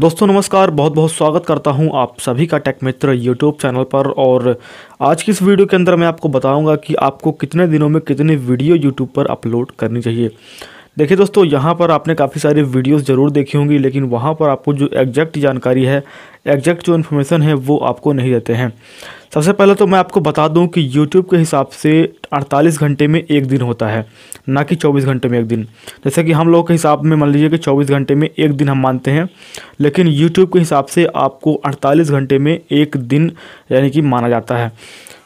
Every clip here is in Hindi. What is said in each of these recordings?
दोस्तों नमस्कार बहुत बहुत स्वागत करता हूं आप सभी का टेक मित्र यूट्यूब चैनल पर और आज की इस वीडियो के अंदर मैं आपको बताऊंगा कि आपको कितने दिनों में कितनी वीडियो यूट्यूब पर अपलोड करनी चाहिए देखिए दोस्तों यहाँ पर आपने काफ़ी सारी वीडियोस ज़रूर देखी होंगी लेकिन वहाँ पर आपको जो एग्जैक्ट जानकारी है एग्जैक्ट जो इन्फॉर्मेशन है वो आपको नहीं देते हैं सबसे पहले तो मैं आपको बता दूं कि यूट्यूब के हिसाब से 48 घंटे में एक दिन होता है ना कि 24 घंटे में एक दिन जैसे कि हम लोग के हिसाब में मान लीजिए कि चौबीस घंटे में एक दिन हम मानते हैं लेकिन यूट्यूब के हिसाब से आपको अड़तालीस घंटे में एक दिन यानी कि माना जाता है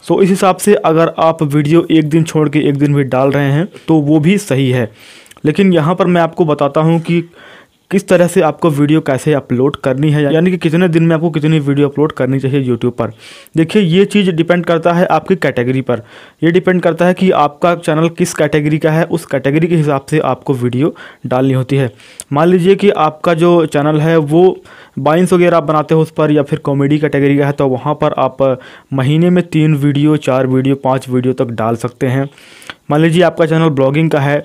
सो तो इस हिसाब से अगर आप वीडियो एक दिन छोड़ के एक दिन भी डाल रहे हैं तो वो भी सही है लेकिन यहाँ पर मैं आपको बताता हूँ कि किस तरह से आपको वीडियो कैसे अपलोड करनी है यानी कि कितने दिन में आपको कितनी वीडियो अपलोड करनी चाहिए यूट्यूब पर देखिए ये चीज़ डिपेंड करता है आपकी कैटेगरी पर ये डिपेंड करता है कि आपका चैनल किस कैटेगरी का है उस कैटेगरी के हिसाब से आपको वीडियो डालनी होती है मान लीजिए कि आपका जो चैनल है वो बाइंस वगैरह आप बनाते हो उस पर या फिर कॉमेडी कैटेगरी का है तो वहाँ पर आप महीने में तीन वीडियो चार वीडियो पाँच वीडियो तक डाल सकते हैं मान लीजिए आपका चैनल ब्लॉगिंग का है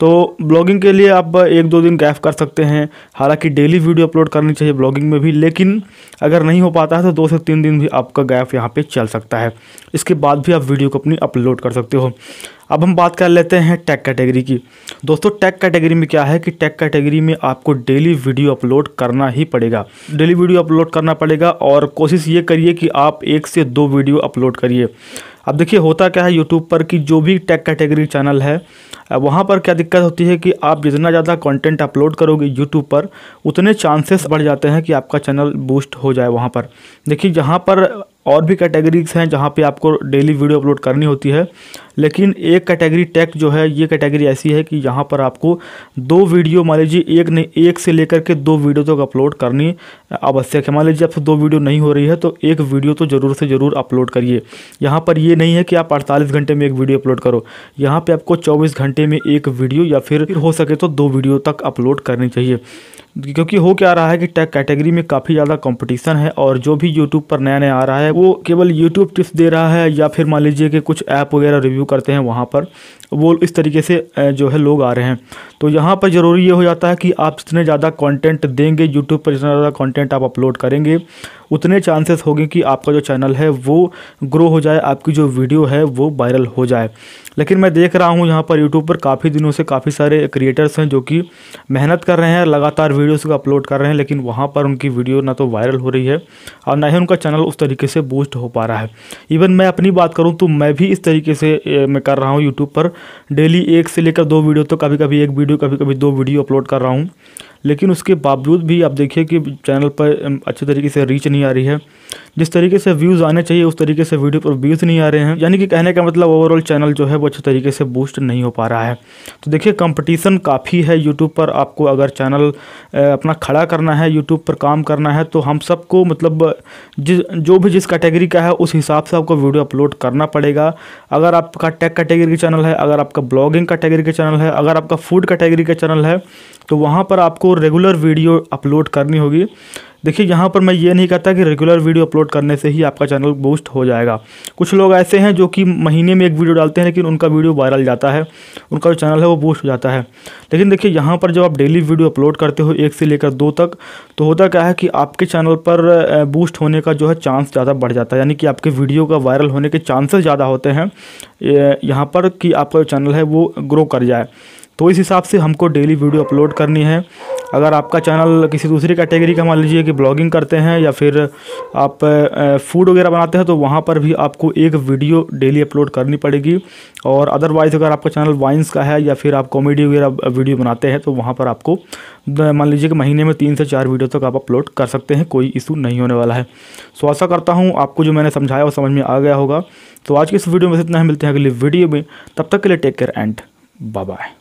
तो ब्लॉगिंग के लिए आप एक दो दिन गैप कर सकते हैं हालांकि डेली वीडियो अपलोड करनी चाहिए ब्लॉगिंग में भी लेकिन अगर नहीं हो पाता है तो दो से तीन दिन भी आपका गैप यहाँ पे चल सकता है इसके बाद भी आप वीडियो को अपनी अपलोड कर सकते हो अब हम बात कर लेते हैं टैग कैटेगरी की दोस्तों टैग कैटेगरी में क्या है कि टैग कैटेगरी में आपको डेली वीडियो अपलोड करना ही पड़ेगा डेली वीडियो अपलोड करना पड़ेगा और कोशिश ये करिए कि आप एक से दो वीडियो अपलोड करिए अब देखिए होता क्या है यूट्यूब पर कि जो भी टेक कैटेगरी चैनल है वहाँ पर क्या दिक्कत होती है कि आप जितना ज़्यादा कंटेंट अपलोड करोगे यूट्यूब पर उतने चांसेस बढ़ जाते हैं कि आपका चैनल बूस्ट हो जाए वहाँ पर देखिए जहाँ पर और भी कैटेगरीज हैं जहाँ पे आपको डेली वीडियो अपलोड करनी होती है लेकिन एक कैटेगरी टेक जो है ये कैटेगरी ऐसी है कि यहाँ पर आपको दो वीडियो मान लीजिए एक ने एक से लेकर के दो वीडियो तक तो अपलोड करनी आवश्यक है मान लीजिए आपसे दो वीडियो नहीं हो रही है तो एक वीडियो तो ज़रूर से ज़रूर अपलोड करिए यहाँ पर ये नहीं है कि आप अड़तालीस घंटे में एक वीडियो अपलोड करो यहाँ पर आपको चौबीस घंटे में एक वीडियो या फिर हो सके तो दो वीडियो तक अपलोड करनी चाहिए क्योंकि हो क्या रहा है कि टैग कैटेगरी में काफ़ी ज़्यादा कंपटीशन है और जो भी यूट्यूब पर नया नया आ रहा है वो केवल यूट्यूब टिप्स दे रहा है या फिर मान लीजिए कि कुछ ऐप वगैरह रिव्यू रिव्यू करते हैं वहाँ पर वो इस तरीके से जो है लोग आ रहे हैं तो यहाँ पर ज़रूरी ये हो जाता है कि आप जितने ज़्यादा कंटेंट देंगे यूट्यूब पर जितना ज़्यादा कंटेंट आप अपलोड करेंगे उतने चांसेस होंगे कि आपका जो चैनल है वो ग्रो हो जाए आपकी जो वीडियो है वो वायरल हो जाए लेकिन मैं देख रहा हूँ यहाँ पर यूट्यूब पर काफ़ी दिनों से काफ़ी सारे क्रिएटर्स हैं जो कि मेहनत कर रहे हैं लगातार वीडियोस को अपलोड कर रहे हैं लेकिन वहाँ पर उनकी वीडियो ना तो वायरल हो रही है और ना ही उनका चैनल उस तरीके से बूस्ट हो पा रहा है इवन मैं अपनी बात करूँ तो मैं भी इस तरीके से मैं कर रहा हूँ यूट्यूब पर डेली एक से लेकर दो वीडियो तो कभी कभी एक वीडियो कभी कभी दो वीडियो अपलोड कर रहा हूँ लेकिन उसके बावजूद भी आप देखिए कि चैनल पर अच्छे तरीके से रीच नहीं आ रही है जिस तरीके से व्यूज़ आने चाहिए उस तरीके से वीडियो पर व्यूज़ नहीं आ रहे हैं यानी कि कहने का मतलब ओवरऑल चैनल जो है वो अच्छे तरीके से बूस्ट नहीं हो पा रहा है तो देखिए कंपटीशन काफ़ी है यूट्यूब पर आपको अगर चैनल अपना खड़ा करना है यूट्यूब पर काम करना है तो हम सबको मतलब जिस जो भी जिस कैटेगरी का है उस हिसाब से आपको वीडियो अपलोड करना पड़ेगा अगर आपका टेक कैटेगरी का चैनल है अगर आपका ब्लॉगिंग कैटेगरी का चैनल है अगर आपका फूड कैटेगरी का चैनल है तो वहाँ पर आपको रेगुलर वीडियो अपलोड करनी होगी देखिए यहाँ पर मैं ये नहीं कहता कि रेगुलर वीडियो अपलोड करने से ही आपका चैनल बूस्ट हो जाएगा कुछ लोग ऐसे हैं जो कि महीने में एक वीडियो डालते हैं लेकिन उनका वीडियो वायरल जाता है उनका जो चैनल है वो बूस्ट हो जाता है लेकिन देखिए यहाँ पर जब आप डेली वीडियो अपलोड करते हो एक से लेकर दो तक तो होता क्या है कि आपके चैनल पर बूस्ट होने का जो है चांस ज़्यादा बढ़ जाता है यानी कि आपके वीडियो का वायरल होने के चांसेस ज़्यादा होते हैं यहाँ पर कि आपका जो चैनल है वो ग्रो कर जाए तो इस हिसाब से हमको डेली वीडियो अपलोड करनी है अगर आपका चैनल किसी दूसरी कैटेगरी का मान लीजिए कि ब्लॉगिंग करते हैं या फिर आप फूड वगैरह बनाते हैं तो वहाँ पर भी आपको एक वीडियो डेली अपलोड करनी पड़ेगी और अदरवाइज़ अगर आपका चैनल वाइन्स का है या फिर आप कॉमेडी वगैरह वीडियो बनाते हैं तो वहाँ पर आपको मान लीजिए कि महीने में तीन से चार वीडियो तक आप अपलोड कर सकते हैं कोई इशू नहीं होने वाला है सो आशा करता हूँ आपको जो मैंने समझाया वो समझ में आ गया होगा तो आज के इस वीडियो में इतना ही मिलते हैं अगली वीडियो में तब तक के लिए take care and bye bye